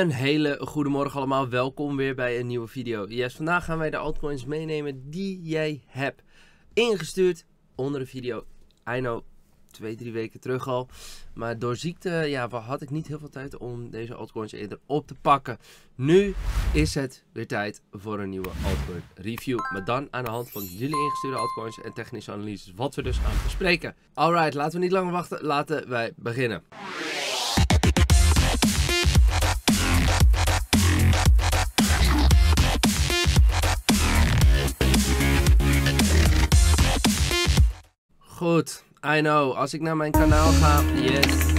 Een hele goede morgen allemaal, welkom weer bij een nieuwe video. Yes, vandaag gaan wij de altcoins meenemen die jij hebt ingestuurd onder de video. I know, twee, drie weken terug al. Maar door ziekte ja, had ik niet heel veel tijd om deze altcoins eerder op te pakken. Nu is het weer tijd voor een nieuwe altcoin review. Maar dan aan de hand van jullie ingestuurde altcoins en technische analyses wat we dus gaan bespreken. Alright, laten we niet langer wachten, laten wij beginnen. Goed, I know. Als ik naar mijn kanaal ga... Yes.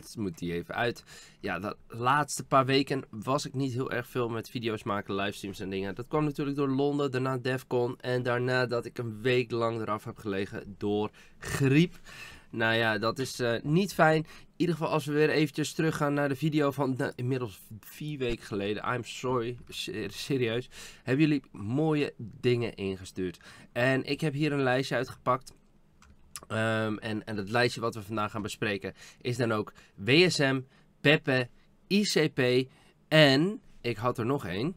Dus moet die even uit. Ja, de laatste paar weken was ik niet heel erg veel met video's maken, livestreams en dingen. Dat kwam natuurlijk door Londen, daarna Defcon en daarna dat ik een week lang eraf heb gelegen door griep. Nou ja, dat is eh, niet fijn. In ieder geval als we weer eventjes teruggaan naar de video van nou, inmiddels vier weken geleden. I'm sorry, serieus. Hebben jullie mooie dingen ingestuurd. En ik heb hier een lijstje uitgepakt. Ehm, en, en het lijstje wat we vandaag gaan bespreken is dan ook WSM, Pepe, ICP en ik had er nog één.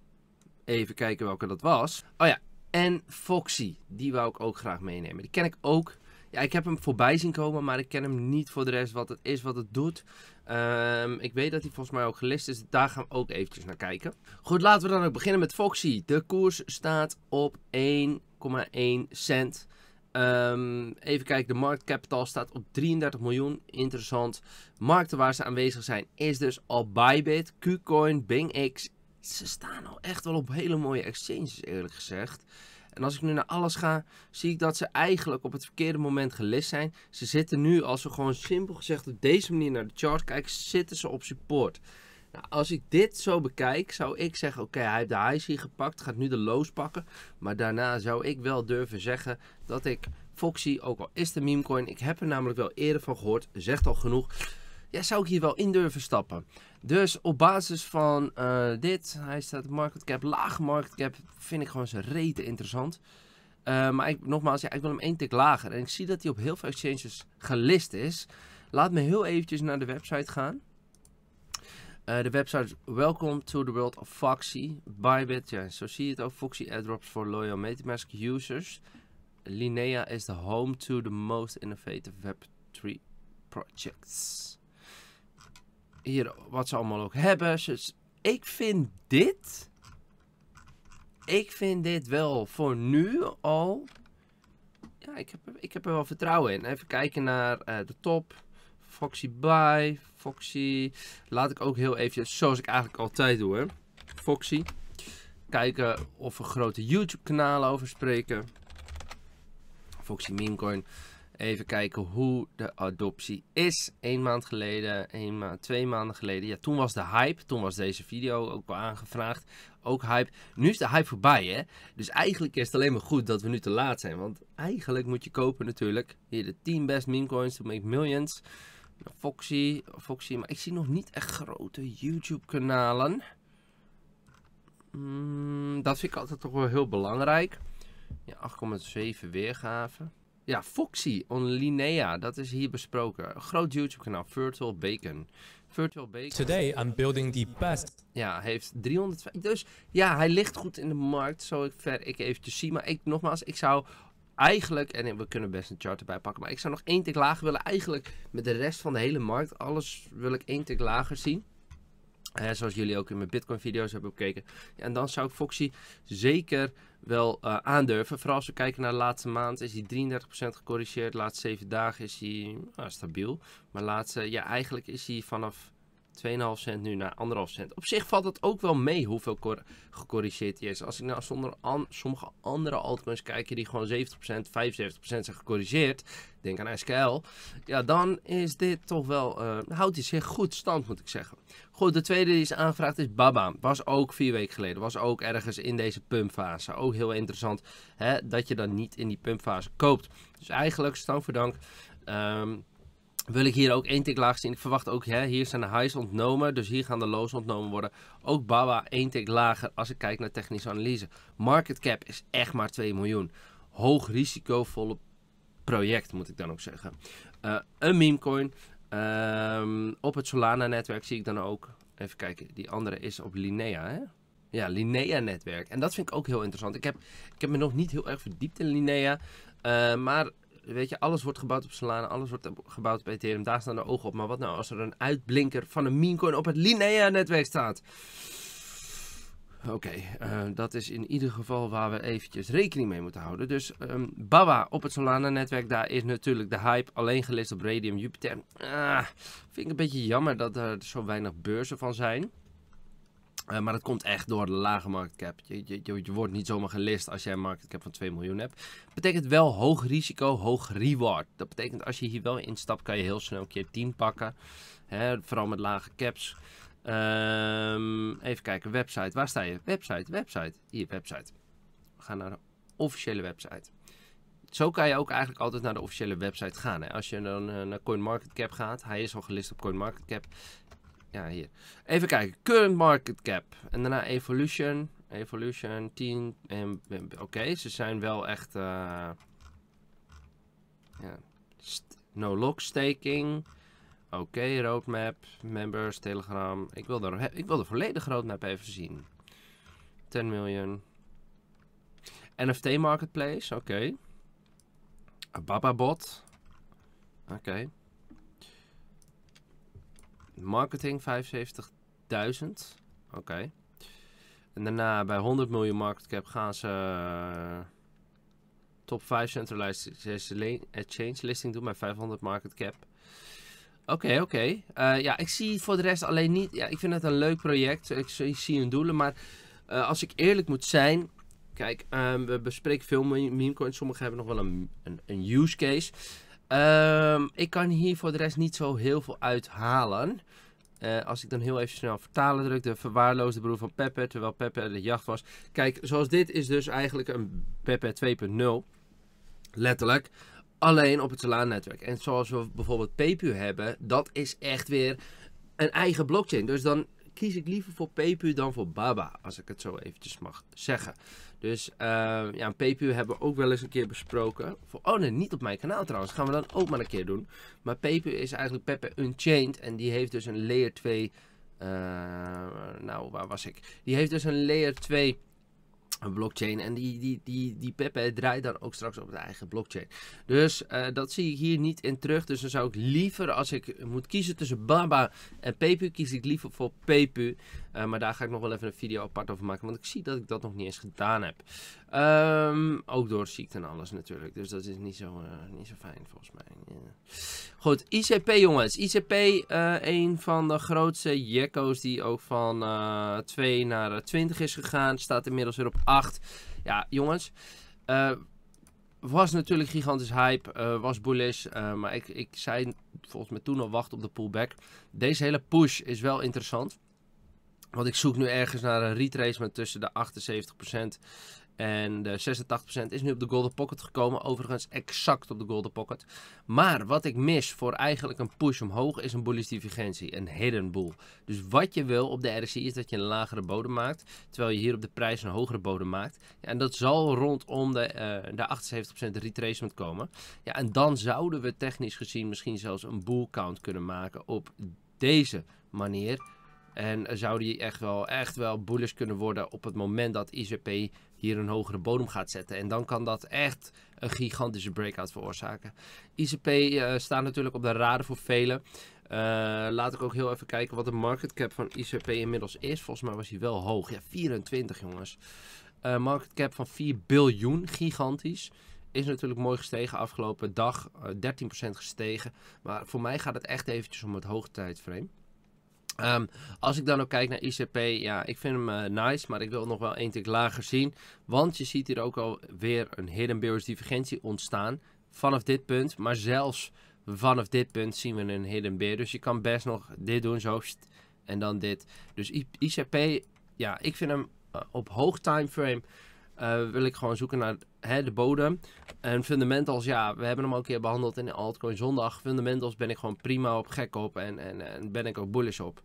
Even kijken welke dat was. Oh ja, en Foxy. Die wou ik ook graag meenemen. Die ken ik ook. Ja, ik heb hem voorbij zien komen, maar ik ken hem niet voor de rest wat het is, wat het doet. Ehm, ik weet dat hij volgens mij ook gelist is. Daar gaan we ook eventjes naar kijken. Goed, laten we dan ook beginnen met Foxy. De koers staat op 1,1 cent. Ehm, even kijken, de Capital staat op 33 miljoen. Interessant. Markten waar ze aanwezig zijn is dus al Bybit, KuCoin, BingX. Ze staan al echt wel op hele mooie exchanges eerlijk gezegd. En als ik nu naar alles ga, zie ik dat ze eigenlijk op het verkeerde moment gelist zijn. Ze zitten nu, als we gewoon simpel gezegd op deze manier naar de chart kijken, zitten ze op support. Nou, als ik dit zo bekijk, zou ik zeggen: oké, hij heeft de IC gepakt, gaat nu de lows pakken. Maar daarna zou ik wel durven zeggen dat ik Foxy, ook al is de memecoin, ik heb er namelijk wel eerder van gehoord, zegt al genoeg. Ja, zou ik hier wel in durven stappen. Dus op basis van eh, dit, hij staat market cap, laag market cap, vind ik gewoon zijn reten interessant. Eh, maar ik, nogmaals, ja, ik wil hem één tik lager. En ik zie dat hij op heel veel exchanges gelist is. Laat me heel eventjes naar de website gaan. Eh, de website Welcome to the World of Foxy by BitChain. Zo zie je het ook. Foxy airdrops for loyal MetaMask users. Linnea is the home to the most innovative Web3 projects. Hier wat ze allemaal ook hebben. Dus ik vind dit... Ik vind dit wel voor nu al... Ja, ik heb, ik heb er wel vertrouwen in. Even kijken naar eh, de top. Foxy Bye, Foxy. Laat ik ook heel even, zoals ik eigenlijk altijd doe, hè. Foxy. Kijken of we grote YouTube kanalen over spreken. Foxy Mincoin. Even kijken hoe de adoptie is. Eén maand geleden, een ma twee maanden geleden. Ja, toen was de hype. Toen was deze video ook al aangevraagd. Ook hype. Nu is de hype voorbij, hè? Dus eigenlijk is het alleen maar goed dat we nu te laat zijn. Want eigenlijk moet je kopen natuurlijk. Hier de 10 best meme coins to make millions. Foxy, Foxy, maar ik zie nog niet echt grote YouTube-kanalen. Mm, dat vind ik altijd toch wel heel belangrijk. Ja, 8,7 weergave. Ja, Foxy on Linnea, dat is hier besproken. groot YouTube-kanaal, Virtual Bacon. Virtual Bacon. Today I'm building the best. Ja, heeft 300. Dus ja, hij ligt goed in de markt, zo ik ver ik eventjes zie. Maar ik, nogmaals, ik zou eigenlijk, en we kunnen best een chart erbij pakken, maar ik zou nog één tik lager willen. Eigenlijk met de rest van de hele markt, alles wil ik één tik lager zien. Eh, zoals jullie ook in mijn Bitcoin video's hebben bekeken. en dan zou ik Foxy zeker wel eh, aandurven. Vooral als we kijken naar de laatste maand is hij 33% gecorrigeerd. De laatste 7 dagen is hij nou, stabiel. Maar laatste, ja eigenlijk is hij vanaf 2,5 cent nu naar 1,5 cent. Op zich valt het ook wel mee hoeveel gecorrigeerd die is. Als ik nou zonder sommige andere altcoins kijk die gewoon 70%, 75% zijn gecorrigeerd. Denk aan SKL. Ja, dan is dit toch wel, eh, houdt hij zich goed stand moet ik zeggen. Goed, de tweede die is aangevraagd is Baba. Was ook vier weken geleden. Was ook ergens in deze pumpfase. Ook heel interessant hè, dat je dan niet in die pumpfase koopt. Dus eigenlijk, stand ehm, wil ik hier ook één tik laag zien. Ik verwacht ook, hè, hier zijn de highs ontnomen, dus hier gaan de lows ontnomen worden. Ook BABA één tik lager als ik kijk naar technische analyse. Market cap is echt maar 2 miljoen. Hoog risicovolle project, moet ik dan ook zeggen. Eh, een memecoin. Um, op het Solana-netwerk zie ik dan ook... Even kijken, die andere is op Linea, hè? Ja, Linea-netwerk. En dat vind ik ook heel interessant. Ik heb, ik heb me nog niet heel erg verdiept in Linea. Eh, maar weet je, alles wordt gebouwd op Solana, alles wordt gebouwd op Ethereum. Daar staan de ogen op. Maar wat nou als er een uitblinker van een memecoin op het Linea-netwerk staat? Oké, eh, dat is in ieder geval waar we eventjes rekening mee moeten houden. Dus um, ehm, Baba op het Solana-netwerk, daar is natuurlijk de hype alleen gelist op Radium Jupiter. Ah, vind ik een beetje jammer dat er zo weinig beurzen van zijn. Eh, maar dat komt echt door de lage market cap. Je, je, je, wordt niet zomaar gelist als jij een market cap van 2 miljoen hebt. Betekent wel hoog risico, hoog reward. Dat betekent als je hier wel instapt, kan je heel snel een keer 10 pakken. Hè, vooral met lage caps. Ehm, even kijken, website. Waar sta je? Website, website. Hier, website. We gaan naar de officiële website. Zo kan je ook eigenlijk altijd naar de officiële website gaan. Hè? Als je dan eh, naar CoinMarketCap gaat, hij is al gelist op CoinMarketCap hier. Even kijken. Current market cap. En daarna Evolution. Evolution 10. Oké, ze zijn wel echt... Eh, ja. No lock staking. Oké, roadmap. Members, Telegram. Ik wil, er, ik wil de volledige roadmap even zien. 10 miljoen. NFT marketplace. Oké. Okay. Bababot. Oké. Marketing 75.000. Oké. En daarna bij 100 miljoen market cap gaan ze eh, top 5 centralized exchange listing doen bij 500 market cap. Oké, oké. Eh, ja, ik zie voor de rest alleen niet. Ja, ik vind het een leuk project. Ik, zie hun doelen. Maar eh, als ik eerlijk moet zijn. Kijk, ehm, we bespreken veel meme coins. Sommigen hebben nog wel een, een, een use case. Ehm, ik kan hier voor de rest niet zo heel veel uithalen. Eh, als ik dan heel even snel vertalen druk, de verwaarloosde broer van Peppa terwijl Peppa de jacht was. Kijk, zoals dit is dus eigenlijk een Pepe 2.0. Letterlijk. Alleen op het Solana-netwerk. En zoals we bijvoorbeeld Pepu hebben, dat is echt weer een eigen blockchain. Dus dan kies ik liever voor Pepu dan voor Baba, als ik het zo eventjes mag zeggen. Dus eh, ja, Pepu hebben we ook wel eens een keer besproken. Voor, oh nee, niet op mijn kanaal trouwens, gaan we dan ook maar een keer doen. Maar Pepu is eigenlijk Pepe Unchained en die heeft dus een layer 2... Eh, nou, waar was ik? Die heeft dus een layer 2 een blockchain. En die, die, die, die Pepe draait dan ook straks op de eigen blockchain. Dus eh, dat zie ik hier niet in terug. Dus dan zou ik liever, als ik moet kiezen tussen Baba en Pepu, kies ik liever voor Pepu. Eh, maar daar ga ik nog wel even een video apart over maken. Want ik zie dat ik dat nog niet eens gedaan heb. Ehm, ook door ziekte en alles natuurlijk. Dus dat is niet zo, eh, niet zo fijn volgens mij. Goed, ICP jongens. ICP, een van de grootste jekko's die ook van 2 naar 20 is gegaan. Staat inmiddels weer op 8. Ja, jongens. Uh, was natuurlijk gigantisch hype, eh, was bullish, eh, maar ik, ik zei volgens mij toen al wacht op de pullback. Deze hele push is wel interessant, want ik zoek nu ergens naar een retracement tussen de 78% en de 86% is nu op de Golden Pocket gekomen. Overigens exact op de Golden Pocket. Maar wat ik mis voor eigenlijk een push omhoog is een bullish divergentie. Een hidden bull. Dus wat je wil op de RSI is dat je een lagere bodem maakt. Terwijl je hier op de prijs een hogere bodem maakt. Ja, en dat zal rondom de, eh, de 78% retracement komen. Ja, en dan zouden we technisch gezien misschien zelfs een bull count kunnen maken op deze manier. En zou die echt wel, echt wel bullish kunnen worden op het moment dat ICP hier een hogere bodem gaat zetten. En dan kan dat echt een gigantische breakout veroorzaken. ICP eh, staat natuurlijk op de radar voor velen. Eh, laat ik ook heel even kijken wat de market cap van ICP inmiddels is. Volgens mij was hij wel hoog. Ja, 24 jongens. Eh, market cap van 4 biljoen, gigantisch. Is natuurlijk mooi gestegen afgelopen dag, 13% gestegen. Maar voor mij gaat het echt eventjes om het hoogtijdframe. Ehm, als ik dan ook kijk naar ICP, ja, ik vind hem eh, nice, maar ik wil nog wel één tik lager zien. Want je ziet hier ook alweer een hidden bearish divergentie ontstaan vanaf dit punt. Maar zelfs vanaf dit punt zien we een hidden bear. Dus je kan best nog dit doen, zo en dan dit. Dus ICP, ja, ik vind hem eh, op hoog timeframe eh, wil ik gewoon zoeken naar hè, de bodem. En fundamentals, ja, we hebben hem al een keer behandeld in Altcoin Zondag. Fundamentals ben ik gewoon prima op, gek op en, en, ben ik ook bullish op.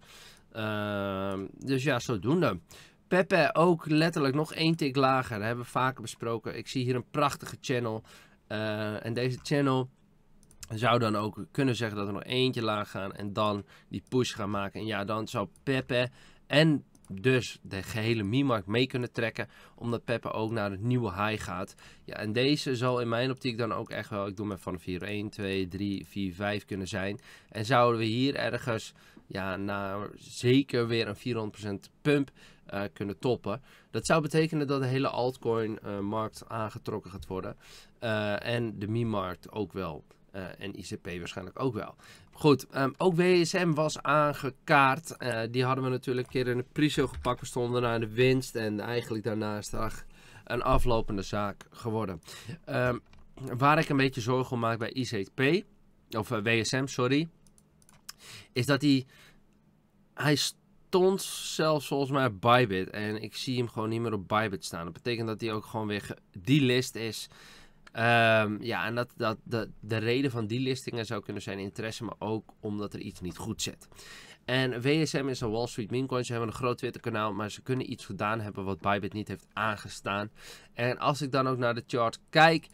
Ehm, dus ja, zodoende. Pepe ook letterlijk nog één tik lager. hebben we vaker besproken. Ik zie hier een prachtige channel. Eh, en deze channel zou dan ook kunnen zeggen dat er nog eentje laag gaan en dan die push gaan maken. En ja, dan zou Pepe en dus de gehele Mimarkt mee kunnen trekken. Omdat Pepper ook naar het nieuwe high gaat. Ja, en deze zal in mijn optiek dan ook echt wel, ik doe maar van 4, 1, 2, 3, 4, 5 kunnen zijn. En zouden we hier ergens, ja, naar nou, zeker weer een 400% pump eh, kunnen toppen. Dat zou betekenen dat de hele altcoin-markt eh, aangetrokken gaat worden. Eh, en de meme ook wel. en ICP waarschijnlijk ook wel. Goed, ehm, ook WSM was aangekaart. Eh, die hadden we natuurlijk een keer in de pre-show gepakt. We stonden naar de winst en eigenlijk daarna is het een aflopende zaak geworden. Ehm, waar ik een beetje zorgen om maak bij ICP, of eh, WSM, sorry, is dat hij, hij stond zelfs volgens mij op Bybit en ik zie hem gewoon niet meer op Bybit staan. Dat betekent dat hij ook gewoon weer die list is. Ehm, ja, en dat, dat de, de reden van die listingen zou kunnen zijn interesse, maar ook omdat er iets niet goed zit. En WSM is een Wall Street Mincoin. Ze hebben een groot Twitter-kanaal, maar ze kunnen iets gedaan hebben wat Bybit niet heeft aangestaan. En als ik dan ook naar de chart kijk,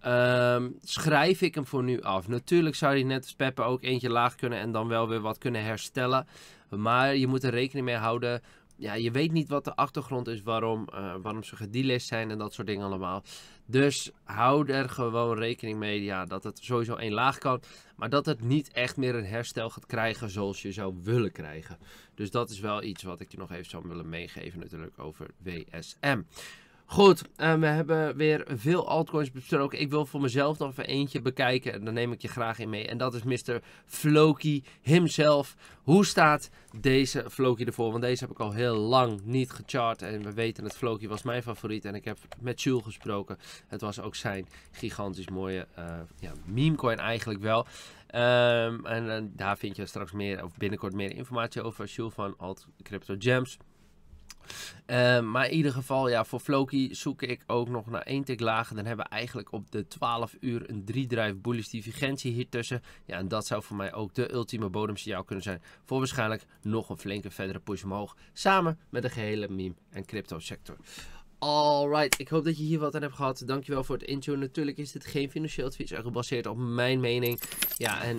ehm, schrijf ik hem voor nu af. Natuurlijk zou hij net als Peppe ook eentje laag kunnen en dan wel weer wat kunnen herstellen. Maar je moet er rekening mee houden ja, je weet niet wat de achtergrond is, waarom, eh, waarom ze gedelist zijn en dat soort dingen allemaal. Dus hou er gewoon rekening mee ja, dat het sowieso één laag kan. Maar dat het niet echt meer een herstel gaat krijgen zoals je zou willen krijgen. Dus dat is wel iets wat ik je nog even zou willen meegeven natuurlijk over WSM. Goed, uh, we hebben weer veel altcoins besproken. Ik wil voor mezelf nog even eentje bekijken. En dan neem ik je graag in mee. En dat is Mr. Floki himself. Hoe staat deze Floki ervoor? Want deze heb ik al heel lang niet gechart. En we weten dat Floki was mijn favoriet. En ik heb met Jules gesproken. Het was ook zijn gigantisch mooie uh, ja, meme coin eigenlijk wel. Ehm, en, daar vind je straks meer, of binnenkort meer informatie over. Jules van Alt Crypto Gems. Eh, maar in ieder geval, ja, voor Floki zoek ik ook nog naar één tik lager. Dan hebben we eigenlijk op de 12 uur een 3-drive bullish divergentie hier tussen. Ja, en dat zou voor mij ook de ultieme bodemsignaal kunnen zijn. Voor waarschijnlijk nog een flinke verdere push omhoog. Samen met de gehele meme- en crypto sector. Alright, ik hoop dat je hier wat aan hebt gehad. Dankjewel voor het intro. Natuurlijk is dit geen financieel advies, gebaseerd op mijn mening. Ja, en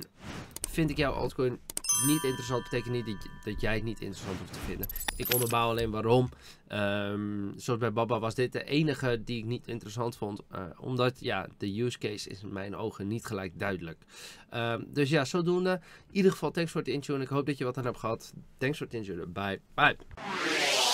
vind ik jouw altcoin niet interessant betekent niet dat, jij het niet interessant hoeft te vinden. Ik onderbouw alleen waarom. Ehm, zoals bij Baba was dit de enige die ik niet interessant vond. Eh, omdat ja, de use case is in mijn ogen niet gelijk duidelijk. Um, dus ja, zodoende. In ieder geval, thanks voor het en Ik hoop dat je wat aan hebt gehad. Thanks voor het intune. Bye. Bye.